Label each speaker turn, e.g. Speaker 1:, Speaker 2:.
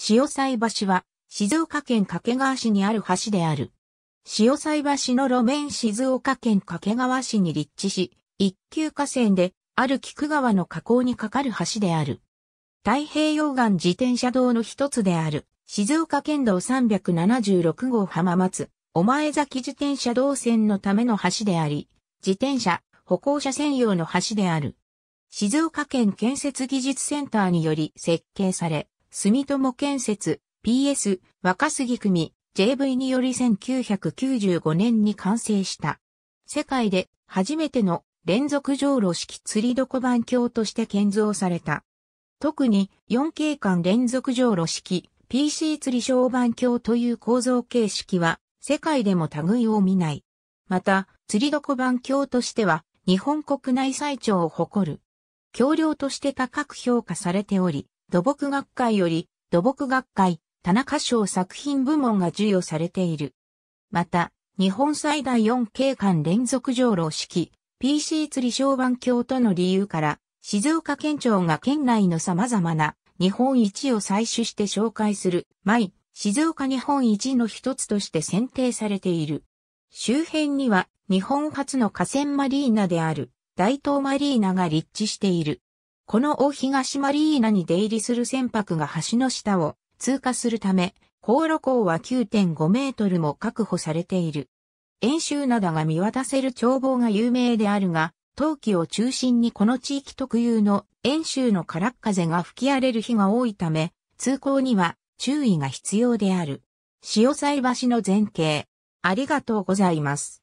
Speaker 1: 潮斎橋は、静岡県掛川市にある橋である。潮斎
Speaker 2: 橋の路面静岡県掛川市に立地し、一級河川で、ある菊川の河口に架かる橋である。太平洋岸自転車道の一つである、静岡県道376号浜松、お前崎自転車道線のための橋であり、自転車、歩行者専用の橋である。静岡県建設技術センターにより設計され、住友建設、PS、若杉組、JV により1995年に完成した。世界で初めての連続上路式釣り床板橋として建造された。特に 4K 間連続上路式 PC 釣り床板橋という構造形式は世界でも類を見ない。また、釣り床板橋としては日本国内最長を誇る。橋梁として高く評価されており、土木学会より土木学会田中賞作品部門が授与されている。また、日本最大4景観連続上路式 PC 釣り小板橋との理由から、静岡県庁が県内の様々な日本一を採取して紹介する、毎、静岡日本一の一つとして選定されている。周辺には日本初の河川マリーナである大東マリーナが立地している。この大東マリーナに出入りする船舶が橋の下を通過するため、航路港は9.5メートルも確保されている。遠州灘が見渡せる眺望が有名であるが、冬季を中心にこの地域特有の遠州の空っ風が吹き荒れる日が多いため、通行に
Speaker 1: は注意が必要である。潮騒橋の前景。ありがとうございます。